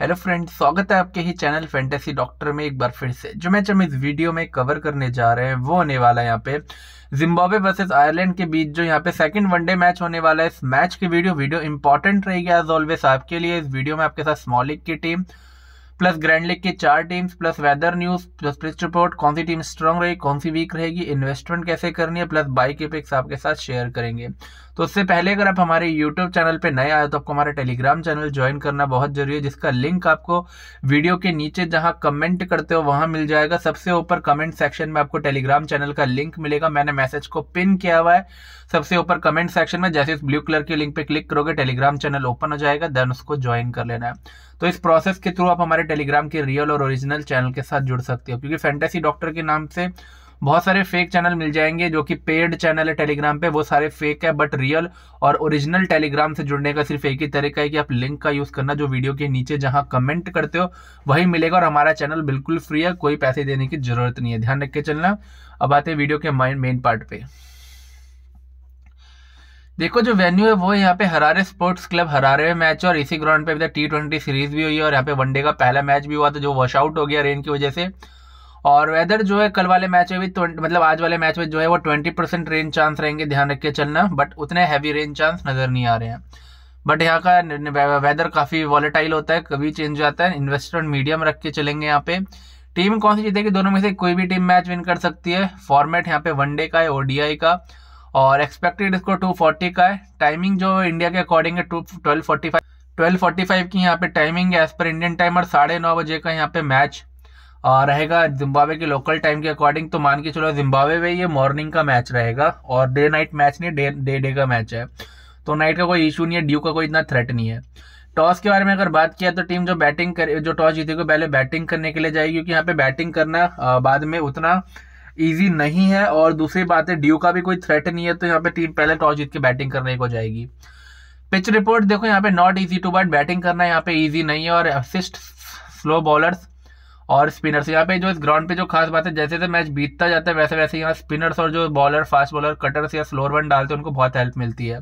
hello friend स्वागत है आपके ही चैनल फैंटेसी डॉक्टर में एक बार फिर से जो मैच हम इस वीडियो में कवर करने जा रहे हैं वो होने वाला है यहाँ पे जिम्बाब्वे वर्सेस आयरलैंड के बीच जो यहाँ पे सेकंड वनडे मैच होने वाला है इस मैच की वीडियो वीडियो इंपॉर्टेंट रहेगी एज ऑलवेज आपके लिए इस वीडियो में आपके साथ स्मॉलिक की टीम प्लस ग्रैंड लीग की चार teams plus weather news plus pitch report कौन सी टीम स्ट्रांग रहेगी कौन सी वीक रहेगी इन्वेस्टमेंट कैसे करनी है प्लस बाई के पिक्स आपके साथ शेयर करेंगे तो उससे पहले अगर आप हमारे यूट्यूब चैनल पर नए आए तो आपको हमारा टेलीग्राम चैनल ज्वाइन करना बहुत जरूरी है जिसका लिंक आपको वीडियो के नीचे जहां कमेंट करते हो वहां मिल जाएगा सबसे ऊपर कमेंट सेक्शन में आपको टेलीग्राम चैनल का लिंक मिलेगा मैंने मैसेज को पिन किया हुआ है सबसे ऊपर कमेंट सेक्शन में जैसे इस ब्लू कलर के लिंक पे क्लिक करोगे टेलीग्राम चैनल ओपन हो जाएगा देन उसको ज्वाइन कर लेना है तो इस प्रोसेस के थ्रू आप हमारे टेलीग्राम के रियल और ओरिजिनल चैनल के साथ जुड़ सकते हो क्योंकि फैंटेसी डॉक्टर के नाम से बहुत सारे फेक चैनल मिल जाएंगे जो कि पेड चैनल है टेलीग्राम पे वो सारे फेक है बट रियल और ओरिजिनल टेलीग्राम से जुड़ने का सिर्फ एक ही तरीका है कि आप लिंक का यूज़ करना जो वीडियो के नीचे जहाँ कमेंट करते हो वही मिलेगा और हमारा चैनल बिल्कुल फ्री है कोई पैसे देने की जरूरत नहीं है ध्यान रख के चलना अब आते हैं वीडियो के मेन पार्ट पे देखो जो वेन्यू है वो यहाँ पे हरारे स्पोर्ट्स क्लब हरारे में मैच और इसी ग्राउंड पे टी ट्वेंटी सीरीज भी हुई है और यहाँ पे वनडे का पहला मैच भी हुआ था जो वॉश आउट हो गया रेन की वजह से और वेदर जो है कल वाले मैच में भी मतलब आज वाले मैच में जो है वो ट्वेंटी परसेंट रेन चांस रहेंगे ध्यान रख के चलना बट उतने हैवी रेन चांस नज़र नहीं आ रहे हैं बट यहाँ का वेदर काफ़ी वॉलेटाइल होता है कभी चेंज हो जाता है इन्वेस्टमेंट मीडियम रख के चलेंगे यहाँ पे टीम कौन सी जीतेगी दोनों में से कोई भी टीम मैच विन कर सकती है फॉर्मेट यहाँ पे वनडे का है ओडीआई का और एक्सपेक्टेड इसको 240 का है टाइमिंग जो इंडिया के अकॉर्डिंग है to twelve forty five twelve forty five की यहाँ पे टाइमिंग है एज पर इंडियन टाइम और साढ़े नौ बजे का यहाँ पे मैच रहेगा जिम्बावे के लोकल टाइम के अकॉर्डिंग तो मान के चलो जिम्बावे में ये मॉर्निंग का मैच रहेगा और डे नाइट मैच नहीं डे डे डे का मैच है तो नाइट का कोई इशू नहीं है ड्यू का कोई इतना थ्रेट नहीं है टॉस के बारे में अगर बात किया तो टीम जो बैटिंग कर जो टॉस जीतेगी पहले बैटिंग करने के लिए जाएगी क्योंकि यहाँ पे बैटिंग करना बाद में उतना इजी नहीं है और दूसरी बात है ड्यू का भी कोई थ्रेट नहीं है तो यहाँ पे टीम पहले टॉस जीत के बैटिंग करने को जाएगी पिच रिपोर्ट देखो यहाँ पे not easy to but batting करना यहाँ पे इजी नहीं है और असिस्ट स्लो बॉलर्स और स्पिनर्स यहाँ पे जो इस ग्राउंड पे जो खास बात है जैसे जैसे मैच बीतता जाता है वैसे वैसे यहाँ स्पिनर्स और जो बॉलर फास्ट बॉलर कटर्स या स्लोर वन डालते हैं उनको बहुत हेल्प मिलती है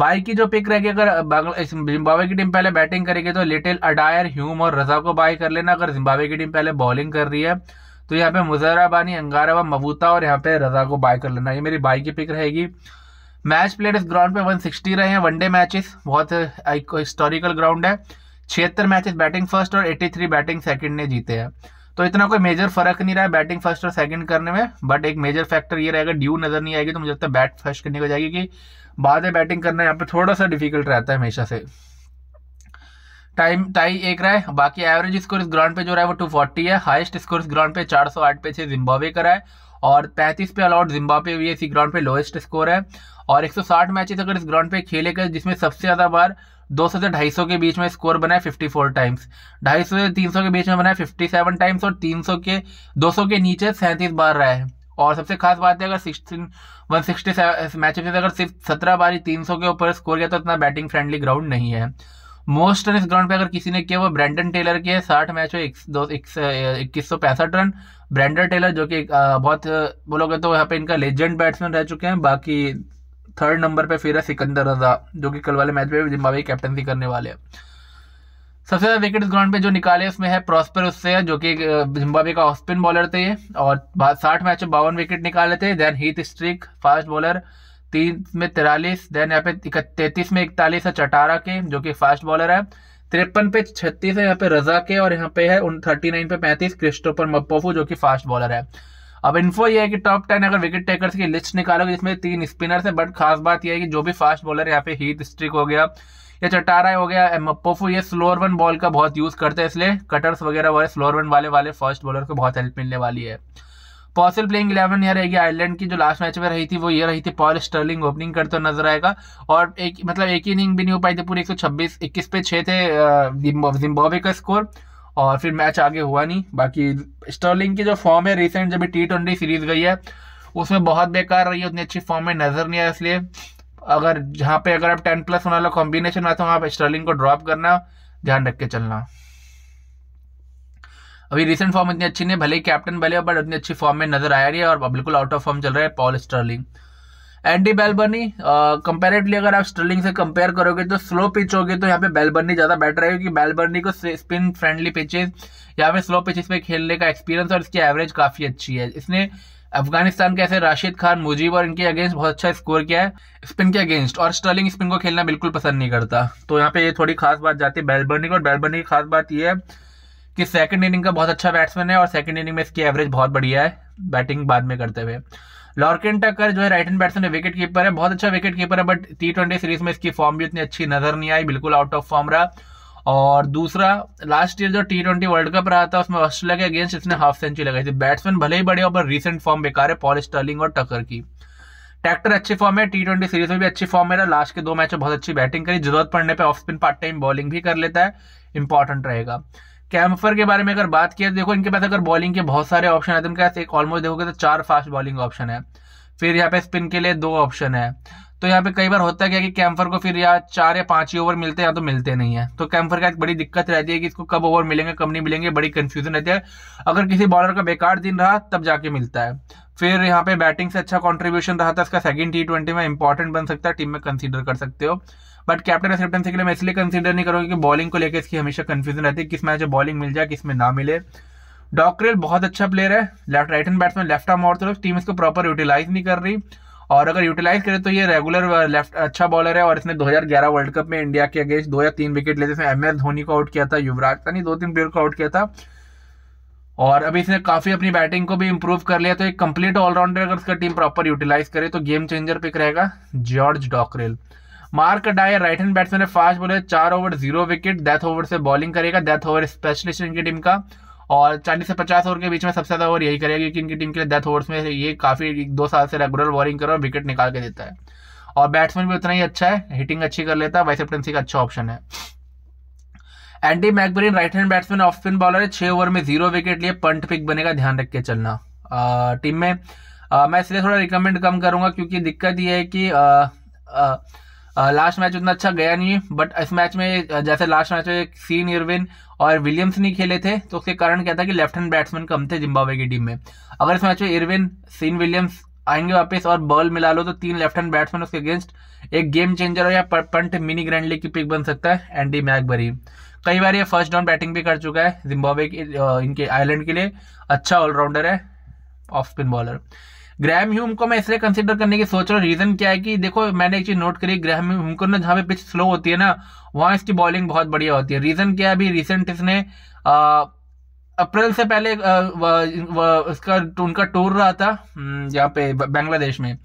बाई की जो पिक रहेगी अगर जिम्बावे की टीम पहले बैटिंग करेगी तो लिटिल अडायर ह्यूम और रजा को बाई कर लेना अगर जिम्बावे की टीम पहले बॉलिंग कर रही है तो यहाँ पे मुजहराबानी अंगारा व मबूता और यहाँ पे रजा को बाय कर लेना ये मेरी बाई की पिक रहेगी मैच प्लेड इस ग्राउंड पे 160 रहे हैं वनडे मैचेस बहुत uh, एक हिस्टोरिकल ग्राउंड है छिहत्तर मैचेस बैटिंग फर्स्ट और 83 बैटिंग सेकंड ने जीते हैं तो इतना कोई मेजर फर्क नहीं रहा है बैटिंग फर्स्ट और सेकंड करने में बट एक मेजर फैक्टर ये रहेगा ड्यू नजर नहीं आएगी तो मुझे लगता है बैट फर्स्ट करने को जाएगी कि बाद में बैटिंग करना यहाँ पे थोड़ा सा डिफिकल्ट रहता है हमेशा से टाइम टाई एक रहा है बाकी एवरेज स्कोर इस ग्राउंड पे जो रहा है वो 240 है हाईएस्ट स्कोर इस ग्राउंड पे 408 पे छह जिम्बाब्वे का रहा है और 35 पे अलाउड जिम्बाब्वे भी इसी ग्राउंड पे लोएस्ट स्कोर है और 160 मैचेस अगर इस ग्राउंड पे खेले गए जिसमें सबसे ज़्यादा बार 200 से 250 के बीच में स्कोर बनाए फिफ्टी 54 टाइम्स 250 से 300 के बीच में बनाए फिफ्टी 57 टाइम्स और 300 के 200 के नीचे सैंतीस बार रहा है और सबसे खास बात है अगर सिक्सटीन वन सिक्सटी मैचेस अगर सिर्फ सत्रह बार ही तीन के ऊपर स्कोर गया तो इतना बैटिंग फ्रेंडली ग्राउंड नहीं है मोस्ट रन इस ग्राउंड पे अगर किसी ने किया वो ब्रैंडन टेलर के साठ मैच में इक्कीस सौ पैंसठ रन ब्रैंडन टेलर जो कि बहुत बोलोगे तो यहाँ पे इनका लेजेंड बैट्समैन रह चुके हैं बाकी थर्ड नंबर पे फिर है सिकंदर रजा जो कि कल वाले मैच में जिम्बावे कैप्टनसी करने वाले हैं सबसे ज़्यादा विकेट इस ग्राउंड पे जो निकाले उसमें है प्रॉस्पर उससे जो कि जिम्बाब्वे का ऑफ स्पिन बॉलर थे और साठ मैच में बावन विकेट निकाले थे then Heath Streak fast bowler तीन में तिरालीस देन यहाँ पे तैतीस में इकतालीस है चटारा के जो कि फास्ट बॉलर है तिरपन पे छत्तीस है यहाँ पे रजा के और यहाँ पे है उन थर्टी नाइन पे पैंतीस क्रिस्टोपर मपोफू जो कि फास्ट बॉलर है अब इन्फो ये है कि टॉप टेन अगर विकेट टेकर्स की लिस्ट निकालोगे जिसमें तीन स्पिनर्स है बट खास बात यह है कि जो भी फास्ट बॉलर यहाँ पे हीट स्ट्रिक हो गया या चटारा हो गया मप्पोफू ये स्लोअर वन बॉल का बहुत यूज करते हैं इसलिए कटर्स वगैरह वाले स्लोअर वन वाले वाले फास्ट बॉलर को बहुत हेल्प मिलने वाली है पॉसिबल प्लेइंग इलेवन ये रहेगी आयरलैंड की जो लास्ट मैच में रही थी वो ये रही थी पॉल स्टर्लिंग ओपनिंग करते नजर आएगा और एक मतलब एक ही इनिंग भी नहीं हो पाई थी पूरी एक सौ छब्बीस इक्कीस पे छः थे जिम्बाब्वे का स्कोर और फिर मैच आगे हुआ नहीं बाकी स्टर्लिंग की जो फॉर्म है रिसेंट जब टी ट्वेंटी सीरीज गई है उसमें बहुत बेकार रही है उतनी अच्छी फॉर्म में नजर नहीं आया इसलिए अगर जहाँ पे अगर आप टेन प्लस होने वाला कॉम्बिनेशन आता है वहाँ पर स्टर्लिंग को ड्रॉप करना ध्यान रख के चलना अभी रिसेंट फॉर्म इतनी अच्छी नहीं भले ही कैप्टन भले बट इतनी अच्छी फॉर्म में नजर आ रही है और बिल्कुल आउट ऑफ फॉर्म चल रहा है Paul Stirling Andy Balbirnie comparatively अगर आप स्टर्लिंग से कंपेयर करोगे तो स्लो पिच होगी तो यहाँ पे बेलबर्नी ज़्यादा बेटर है क्योंकि बेलबर्नी को स्पिन फ्रेंडली पिचेस यहाँ पे स्लो पिचेस पे खेलने का एक्सपीरियंस और इसकी एवरेज काफ़ी अच्छी है इसने अफगानिस्तान के ऐसे राशिद खान मुजीब और इनके अगेंस्ट बहुत अच्छा स्कोर किया है स्पिन के अगेंस्ट और स्टर्लिंग स्पिन को खेलना बिल्कुल पसंद नहीं करता तो यहाँ पे ये थोड़ी खास बात जाती है बेलबर्नी को और बेलबर्नी की खास बात यह है कि सेकंड इनिंग का बहुत अच्छा बैट्समैन है और सेकंड इनिंग में इसकी एवरेज बहुत बढ़िया है बैटिंग बाद में करते हुए लॉर्किन टकर जो है राइट हैंड बैट्समैन है विकेट कीपर है बहुत अच्छा विकेट कीपर है बट टी ट्वेंटी सीरीज में इसकी फॉर्म भी उतनी अच्छी नजर नहीं आई बिल्कुल आउट ऑफ फॉर्म रहा और दूसरा लास्ट ईयर जो टी ट्वेंटी वर्ल्ड कप रहा था उसमें ऑस्ट्रेलिया के अगेंस्ट इसने हाफ सेंचुरी लगाई थी बैट्समैन भले ही बड़े हो पर रिसेंट फॉर्म बेकार है पॉल स्टर्लिंग और टकर की टैक्टर अच्छी फॉर्म है टी ट्वेंटी सीरीज में भी अच्छी फॉर्म है लास्ट के दो मैचों बहुत अच्छी बैटिंग करी जरूरत पड़ने पर off spin part time bowling भी कर लेता है इंपॉर्टेंट रहेगा कैम्फर के बारे में अगर बात किया देखो इनके पास अगर बॉलिंग के बहुत सारे ऑप्शन है तो इनके पास एक ऑलमोस्ट देखोगे तो चार फास्ट बॉलिंग ऑप्शन है फिर यहाँ पे स्पिन के लिए दो ऑप्शन है तो यहाँ पे कई बार होता है क्या कि कैम्फर को फिर या चार या पांच ही ओवर मिलते हैं या तो मिलते नहीं है तो कैम्फर का एक बड़ी दिक्कत रहती है कि इसको कब ओवर मिलेंगे कब नहीं मिलेंगे बड़ी कंफ्यूजन रहती है अगर किसी बॉलर का बेकार दिन रहा तब जाके मिलता है फिर यहाँ पे बैटिंग से अच्छा कॉन्ट्रीब्यूशन रहा था तो इसका सेकंड टी ट्वेंटी में इंपॉर्टेंट बन सकता है टीम में कंसिडर कर सकते हो बट कैप्टन एक्सेप्टेंसी के लिए मैं इसलिए कंसिडर नहीं करूँगा क्योंकि बॉलिंग को लेकर इसकी हमेशा कन्फ्यूजन रहती है किस मैच में बॉलिंग मिल जाए किस में ना मिले डॉक्रेल बहुत अच्छा प्लेयर है left right hand batsman left arm और तरफ टीम इसको प्रॉपर यूटिलाइज नहीं कर रही और अगर यूटिलाइज करे तो ये रेगुलर लेफ्ट uh, अच्छा बॉलर है और इसने 2011 वर्ल्ड कप में इंडिया के अगेंस्ट दो या तीन विकेट लेते थे एम एस धोनी को आउट किया था युवराज सनी दो तीन प्लेयर को आउट किया था और अभी इसने काफी अपनी बैटिंग को भी इम्प्रूव कर लिया तो एक कंप्लीट ऑलराउंडर अगर उसका टीम प्रॉपर यूटिलाइज करे तो गेम चेंजर पिक रहेगा George Dockrell Mark Adair right hand batsman है फास्ट बोलर चार over zero wicket death over से बॉलिंग करेगा डेथ ओवर स्पेशलिस्ट इनकी टीम का और चालीस से पचास ओवर के बीच में सबसे ज़्यादा ओवर यही करेगा क्योंकि इनकी टीम के लिए डेथ ओवर्स में ये काफ़ी दो साल से रेगुलर बॉलिंग कर और विकेट निकाल के देता है और बैट्समैन भी उतना ही अच्छा है हिटिंग अच्छी कर लेता है वाइस कैप्टनसी का अच्छा ऑप्शन है Andy McBrine right hand batsman off spin bowler है छह ओवर में जीरो विकेट लिए पंट पिक बनेगा ध्यान रख के चलना टीम में आ, मैं इसलिए थोड़ा रिकमेंड कम करूंगा क्योंकि दिक्कत ये है कि आ, आ, लास्ट मैच उतना अच्छा गया नहीं बट इस मैच में जैसे लास्ट मैच में सीन इरविन और विलियम्स नहीं खेले थे तो उसके कारण क्या था कि लेफ्ट हैंड बैट्समैन कम थे जिम्बाब्वे की टीम में अगर इस मैच में इरविन सीन विलियम्स आएंगे वापस और बॉल मिला लो तो तीन लेफ्ट हैंड बैट्समैन उसके अगेंस्ट एक गेम चेंजर हो या पंट मिनी ग्रैंड लीग की पिक बन सकता है एंडी मैकबरी कई बार ये फर्स्ट डाउन बैटिंग भी कर चुका है जिम्बाब्वे के इनके आयरलैंड के लिए अच्छा ऑलराउंडर है off spin bowler Graham Hume को मैं इसलिए कंसिडर करने की सोच रहा हूँ रीजन क्या है कि देखो मैंने एक चीज नोट करी ग्रैम ह्यूम को ना जहाँ पे पिच स्लो होती है ना वहाँ इसकी बॉलिंग बहुत बढ़िया होती है रीजन क्या है अभी रिसेंट इसने अप्रैल से पहले आ, व, व, इसका उनका टूर रहा था हम्म, यहाँ पे बांग्लादेश में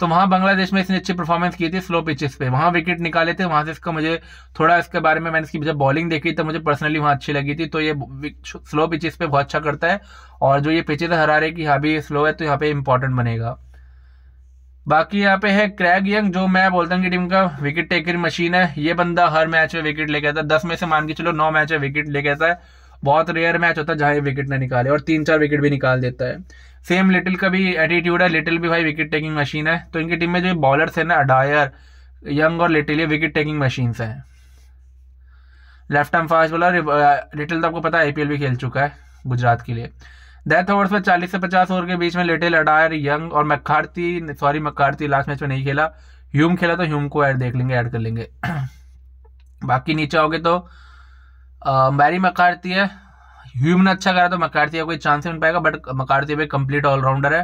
तो वहां बांग्लादेश में इसने अच्छी परफॉर्मेंस की थी स्लो पिचेस पे वहां विकेट निकाले थे वहां से इसका मुझे थोड़ा इसके बारे में मैंने इसकी जब बॉलिंग देखी तो मुझे पर्सनली वहां अच्छी लगी थी तो ये स्लो पिचेस पे बहुत अच्छा करता है और जो ये पिचेस हरारे की हाँ भी स्लो है तो यहाँ पे इंपॉर्टेंट बनेगा बाकी यहाँ पे है क्रैग यंग जो मैं बोलता हूँ कि टीम का विकेट टेकर मशीन है ये बंदा हर मैच में विकेट लेके आता है दस में से मान के चलो नौ मैच में विकेट लेके आता है बहुत रेयर मैच होता है जहाँ ये विकेट ना निकाले और तीन चार विकेट भी निकाल देता है सेम लिटिल का भी एटीट्यूड है लिटिल भी भाई विकेट टेकिंग मशीन है तो इनकी टीम में जो बॉलर्स हैं ना अडायर यंग और लिटिल ये विकेट टेकिंग मशीन्स हैं left arm fast bowler Little तो आपको पता है आईपीएल भी खेल चुका है गुजरात के लिए डेथ ओवर्स में 40 से 50 ओवर के बीच में लिटिल अडायर यंग और McCarthy sorry McCarthy last match में नहीं खेला ह्यूम खेला तो ह्यूम को ऐड देख लेंगे ऐड कर लेंगे बाकी नीचे आओगे तो मैरी uh, मक्खारती है ह्यूम ने अच्छा करा तो मकारती कोई चांस नहीं बन पाएगा बट मकारती भाई कंप्लीट ऑलराउंडर है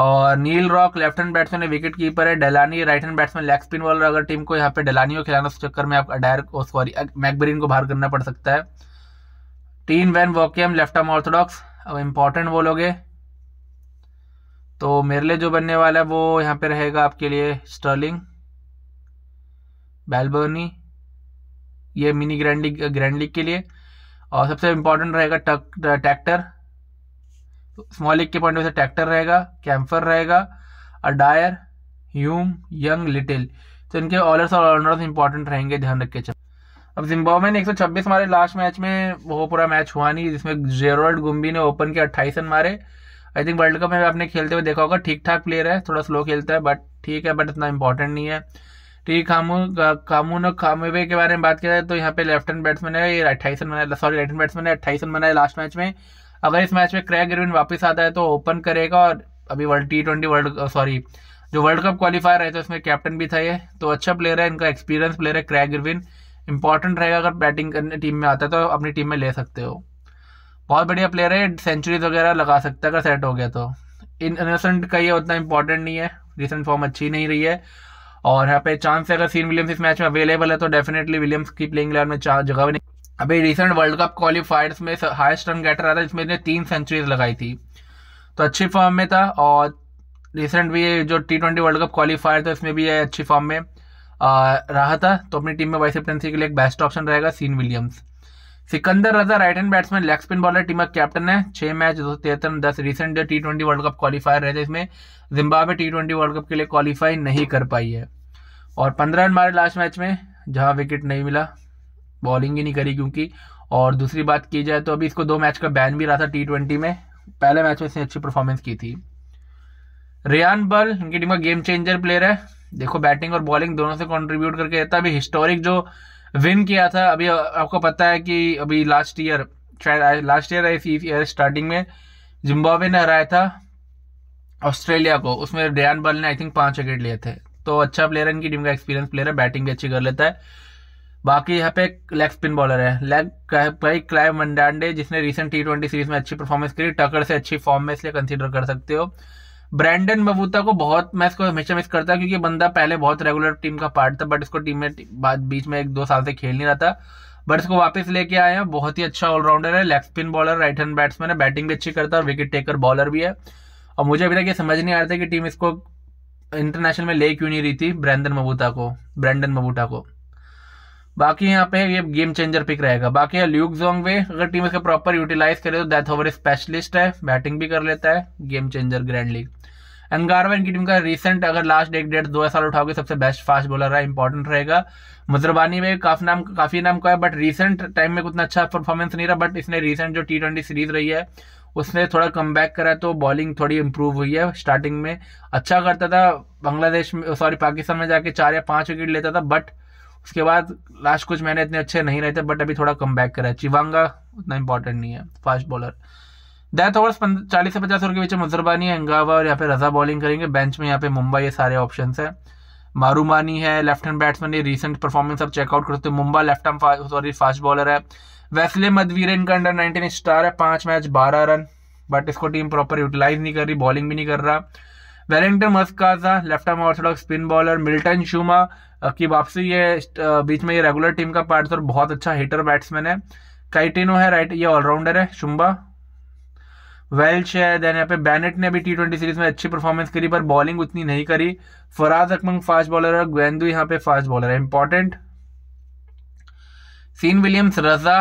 और Neil Rock left hand batsman है विकेट कीपर है Delany right hand batsman leg spin bowler अगर टीम को यहाँ पे डेलानी को खिलाना उस चक्कर में आप अडायर को सॉरी मैकबरीन को बाहर करना पड़ सकता है Tim van Woerkom left arm orthodox अब इम्पॉर्टेंट बोलोगे तो मेरे लिए जो बनने वाला है वो यहाँ पे रहेगा आपके लिए स्टर्लिंग बेलबर्नी ये mini grand league grand league के लिए और सबसे इम्पोर्टेंट रहेगा ट्रैक्टर स्मॉल एक के पॉइंट से ट्रैक्टर रहेगा कैम्फर रहेगा अडायर ह्यूम यंग लिटिल तो इनके ऑलर्स और ऑलराउंडर्स इंपॉर्टेंट रहेंगे ध्यान रख के चल अब जिम्बाब्वे ने 126 मारे लास्ट मैच में वो पूरा मैच हुआ नहीं जिसमें जेरोल्ड गुम्बी ने ओपन के 28 रन मारे आई थिंक वर्ल्ड कप में आपने खेलते हुए देखा होगा ठीक ठाक प्लेयर है थोड़ा स्लो खेलता है बट ठीक है बट इतना इंपॉर्टेंट नहीं है ठीक तो खामू खामून खामेवे के बारे में बात किया जाए तो यहाँ पे लेफ्ट हैंड बैट्समैन है ये अट्ठाईस रन बनाए सॉरी राइट हैंड बैट्समैन है अट्ठाईस रन बनाए लास्ट मैच में अगर इस मैच में क्रैक इरविन वापस आता है तो ओपन करेगा और अभी world T twenty world sorry जो वर्ल्ड कप क्वालिफायर रहे तो उसमें कैप्टन भी था ये तो अच्छा प्लेयर है इनका एक्सपीरियंस प्लेयर है क्रैक इरविन इंपॉर्टेंट रहेगा अगर बैटिंग करने टीम में आता है तो अपनी टीम में ले सकते हो बहुत बढ़िया प्लेयर है सेंचुरीज वगैरह लगा सकता है अगर सेट हो गया तो इन इनोसेंट का ये उतना इंपॉर्टेंट नहीं है रिसेंट फॉर्म अच्छी नहीं रही है और यहाँ पे चांस है अगर सीन विलियम्स इस मैच में अवेलेबल है तो डेफिनेटली विलियम्स की प्लेइंग लेवल में चार जगह बनी अभी रिसेंट वर्ल्ड कप क्वालिफायर्स में हाइस्ट रन गेटर रहा था जिसमें इसने तीन सेंचुरीज लगाई थी तो अच्छी फॉर्म में था और रिसेंट भी ये जो T twenty world cup qualifier था इसमें भी ये अच्छी फॉर्म में आ, रहा था तो अपनी टीम में वाइस कैप्टनसी के लिए एक बेस्ट ऑप्शन रहेगा Sean Williams Sikandar Raza right hand batsman leg spin bowler team का कैप्टन है छह मैच दो सौ तिहत्तर दस रिसेंट जो T twenty world cup qualifier रहे थे इसमें Zimbabwe T twenty world cup के लिए क्वालिफाई नहीं कर पाई है और पंद्रह रन मारे लास्ट मैच में जहां विकेट नहीं मिला बॉलिंग ही नहीं करी क्योंकि और दूसरी बात की जाए तो अभी इसको दो मैच का बैन भी रहा था टी ट्वेंटी में पहले मैच में इसने अच्छी परफॉर्मेंस की थी रियान बल इनकी टीम का गेम चेंजर प्लेयर है देखो बैटिंग और बॉलिंग दोनों से कंट्रीब्यूट करके रहता है अभी हिस्टोरिक जो विन किया था अभी आपको पता है कि अभी लास्ट ईयर शायद लास्ट ईयर आई ईयर स्टार्टिंग में जिम्बावे ने हराया था ऑस्ट्रेलिया को उसमें डयान बल ने आई थिंक पांच विकेट लिए थे तो अच्छा प्लेयर है इनकी टीम का एक्सपीरियंस प्लेयर है बैटिंग भी अच्छी कर लेता है बाकी यहाँ पे लेग स्पिन बॉलर है लेग भाई क्लाइव मंडांडे जिसने रिसेंट टी ट्वेंटी सीरीज में अच्छी परफॉर्मेंस करी टकर से अच्छी फॉर्म में इसलिए कंसिडर कर सकते हो ब्रैंडन मबूता को बहुत मैं इसको हमेशा मिस करता क्योंकि बंदा पहले बहुत रेगुलर टीम का पार्ट था बट इसको टीम में बाद बीच में एक दो साल से खेल नहीं रहा था बट इसको वापस लेके आए हैं बहुत ही अच्छा ऑलराउंडर है leg spin bowler right hand batsman है बैटिंग भी अच्छी करता है और विकेट टेकर बॉलर भी है और मुझे अभी तक ये समझ नहीं आ रहा था कि टीम इसको इंटरनेशनल में ले क्यों नहीं रही थी ब्रैंडन मबूता को ब्रैंडन मबूटा को बाकी यहाँ पे ये गेम चेंजर पिक रहेगा बाकी ल्यूक जोंग वे अगर टीम इसका प्रॉपर यूटिलाइज करे तो डेथ ओवर स्पेशलिस्ट है बैटिंग भी कर लेता है game changer grand league Ngarava की टीम का रिसेंट अगर लास्ट एक डेढ़ दो साल उठाओगे सबसे बेस्ट फास्ट बॉलर रहा इंपॉर्टेंट रहेगा मुजरबानी में काफी नाम काफी नाम का है बट रिसेंट टाइम में उतना अच्छा परफॉर्मेंस नहीं रहा बट इसने रिसेंट जो टी ट्वेंटी सीरीज रही है उसने थोड़ा कम बैक करा तो बॉलिंग थोड़ी इंप्रूव हुई है स्टार्टिंग में अच्छा करता था बांग्लादेश में सॉरी पाकिस्तान में जाके चार या पांच विकेट लेता था बट उसके बाद लास्ट कुछ महीने इतने अच्छे नहीं रहते बट अभी थोड़ा कम बैक करा है चिवांगा उतना इंपॉर्टेंट नहीं है फास्ट बॉलर डेथ ओवर्स चालीस से पचास ओवर के बीच मुजरबानी है हंगावा और यहाँ पे रजा बॉलिंग करेंगे बेंच में यहाँ पे मुंबई ये सारे ऑप्शन है मारूमानी है लेफ्ट हैंड बैट्समैन ये रिसेंट परफॉर्मेंस आप चेकआउट करते हो मुंबई लेफ्ट सॉरी फास्ट बॉलर है वैसले मदवीर इनका अंडर नाइनटीन स्टार है पांच मैच बारह रन बट इसको टीम प्रॉपर यूटिलाइज नहीं कर रही बॉलिंग भी नहीं कर रहा Wellington Masakadza left arm orthodox spin bowler Milton Shumba की वापसी ये बीच में ये रेगुलर टीम का पार्ट और बहुत अच्छा हिटर बैट्समैन है काइटिनो है राइट ये ऑलराउंडर है शुम्बा वेल्च है देन यहाँ पे बैनेट ने भी टी ट्वेंटी सीरीज में अच्छी परफॉर्मेंस करी पर बॉलिंग उतनी नहीं करी फराज अकमंग फास्ट बॉलर है ग्वेंदू यहाँ पे फास्ट बॉलर है important Sean Williams Raza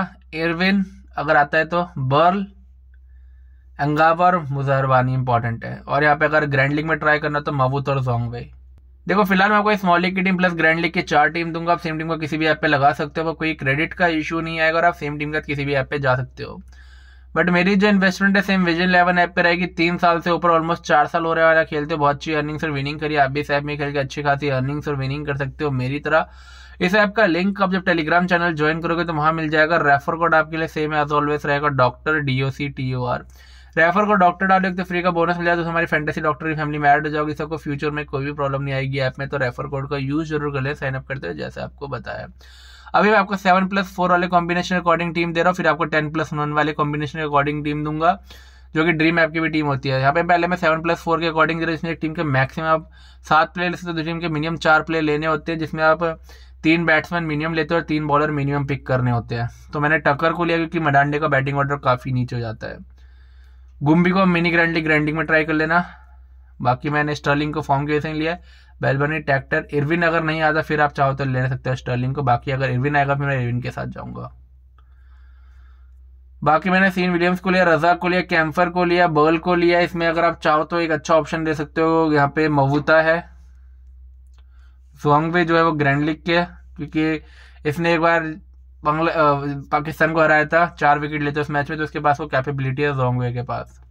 Ervine अगर आता है तो बर्ल अंगावर और मुजहरबानी इंपॉर्टेंट है और यहाँ पे अगर ग्रैंड लीग में ट्राई करना तो मबूत और जोंग देखो फिलहाल मैं आपको स्मॉल लीग की टीम प्लस ग्रैंड लीग की चार टीम दूंगा आप सेम टीम को किसी भी ऐप पे लगा सकते हो कोई क्रेडिट का इशू नहीं आएगा और आप सेम टीम का किसी भी ऐप पे जा सकते हो बट मेरी जो इन्वेस्टमेंट है सेम विजन इलेवन ऐप पे रहेगी तीन साल से ऊपर ऑलमोस्ट चार साल हो रहे वाला खेलते हो बहुत अच्छी अर्निंग्स और विनिंग करिए आप भी इस ऐप में खेल के अच्छी खासी अर्निंग्स और विनिंग कर सकते हो मेरी तरह इस ऐप का लिंक आप जब टेलीग्राम चैनल ज्वाइन करोगे तो वहाँ मिल जाएगा रेफर कोड आपके लिए सेम एज ऑलवेज रहेगा doctor D O C T O R refer को डॉक्टर डालोगे तो फ्री का बोनस मिल जाएगा तो हमारी फैंटेसी डॉक्टर की फैमिली में ऐड हो जाओगी सबको फ्यूचर में कोई भी प्रॉब्लम नहीं आएगी ऐप में तो रेफर कोड का यूज़ जरूर कर ले साइन अप करते हो जैसे आपको बताया अभी मैं आपको सेवन प्लस फोर वाले कॉम्बिनेशन अकॉर्डिंग टीम दे रहा हूँ फिर आपको टेन प्लस वन वाले कॉम्बिनेशन अकॉर्डिंग टीम दूंगा जो कि ड्रीम ऐप की भी टीम होती है यहाँ पे पहले मैं सेवन प्लस फोर के अकॉर्डिंग दे रहा हूँ जिसमें एक टीम के मैक्सिमम आप सात प्लेयर ले सकते दूसरी टीम के मिनिमम चार प्लेयर लेने होते हैं जिसमें आप तीन बैट्समैन मिनिमम लेते हैं और तीन बॉलर मिनिमम पिक करने होते हैं तो मैंने टक्कर को लिया क्योंकि मडांडे का बैटिंग ऑर्डर काफ़ी नीचे हो जाता है गुम्बी को मिनी ग्रैंडली ग्रैंडिंग में ट्राई कर लेना बाकी मैंने स्टर्लिंग को फॉर्म की वजह से लिया बेलबनी ट्रैक्टर इरविन अगर नहीं आता फिर आप चाहो तो ले सकते हो स्टर्लिंग को बाकी अगर इरविन आएगा फिर मैं इरविन के साथ जाऊंगा बाकी मैंने सीन विलियम्स को लिया रजा को लिया कैम्फर को लिया बर्ल को लिया इसमें अगर आप चाहो तो एक अच्छा ऑप्शन दे सकते हो यहाँ पे मवूता है सोंगवे जो है वो ग्रैंड लीग के क्योंकि इसने एक बार बंगला पाकिस्तान को हराया था चार विकेट लेते उस मैच में तो उसके पास वो कैपेबिलिटी है जोंगवे के पास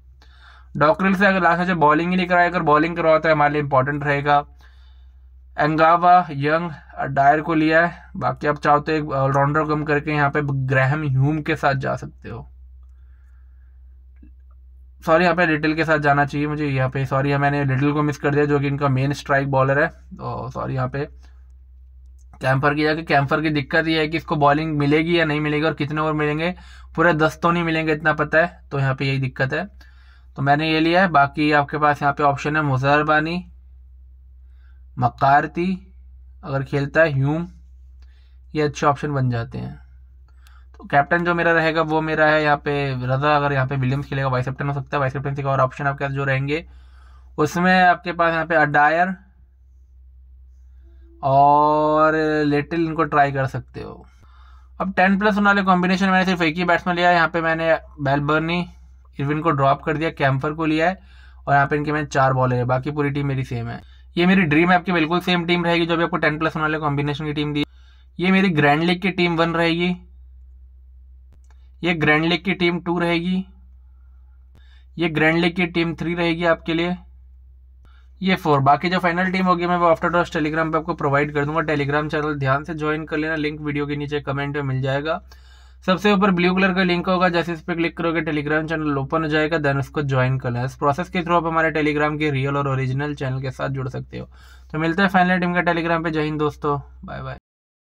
डॉक्रिल से अगर लास्ट मैच बॉलिंग ही नहीं कराया अगर बॉलिंग करवाता है हमारे लिए इंपॉर्टेंट रहेगा एंगावा यंग डायर को लिया है बाकी आप चाहो तो एक ऑलराउंडर uh, कम करके यहाँ पे ग्रहम ह्यूम के साथ जा सकते हो सॉरी यहाँ पे लिटिल के साथ जाना चाहिए मुझे यहाँ पे सॉरी मैंने लिटिल को मिस कर दिया जो कि इनका मेन स्ट्राइक बॉलर है तो सॉरी यहाँ पे कैंपर की जाकर कैंपर की दिक्कत ये है कि इसको बॉलिंग मिलेगी या नहीं मिलेगी और कितने ओवर मिलेंगे पूरे दस तो नहीं मिलेंगे इतना पता है तो यहाँ पे यही दिक्कत है तो मैंने ये लिया है बाकी आपके पास यहाँ पे ऑप्शन है मुजहरबानी मकारती अगर खेलता है ह्यूम ये अच्छे ऑप्शन बन जाते हैं तो कैप्टन जो मेरा रहेगा वो मेरा है यहाँ पे रजा अगर यहाँ पे विलियम्स खेलेगा वाइस कैप्टन हो सकता है वाइस कैप्टन का और ऑप्शन आपके पास जो रहेंगे उसमें आपके पास यहाँ पे अडायर और लिटिल इनको ट्राई कर सकते हो अब टेन प्लस होने वाले कॉम्बिनेशन मैंने सिर्फ एक ही बैट्समैन लिया है यहाँ पे मैंने बेलबर्नी इरविन को ड्रॉप कर दिया कैम्फर को लिया है और यहाँ पे इनके मैंने चार बॉलर है बाकी पूरी टीम मेरी सेम है ये मेरी ड्रीम ऐप की बिल्कुल सेम टीम रहेगी जो भी आपको टेन प्लस वाले कॉम्बिनेशन की टीम दी ये मेरी ग्रैंड लीग की टीम वन रहेगी ये ग्रैंड लीग की टीम टू रहेगी ये ग्रैंड लीग की टीम थ्री रहेगी आपके लिए ये फोर बाकी जो फाइनल टीम होगी मैं वो आफ्टर टॉस टेलीग्राम पे आपको प्रोवाइड कर दूंगा टेलीग्राम चैनल ध्यान से ज्वाइन कर लेना लिंक वीडियो के नीचे कमेंट में मिल जाएगा सबसे ऊपर ब्लू कलर का लिंक होगा जैसे इस पर क्लिक करोगे टेलीग्राम चैनल ओपन हो जाएगा देन उसको ज्वाइन कर लें इस प्रोसेस के थ्रू आप हमारे टेलीग्राम के रियल और ओरिजिनल चैनल के साथ जुड़ सकते हो तो मिलते हैं फाइनल टीम का टेलीग्राम पे जय हिंद दोस्तों बाय बाय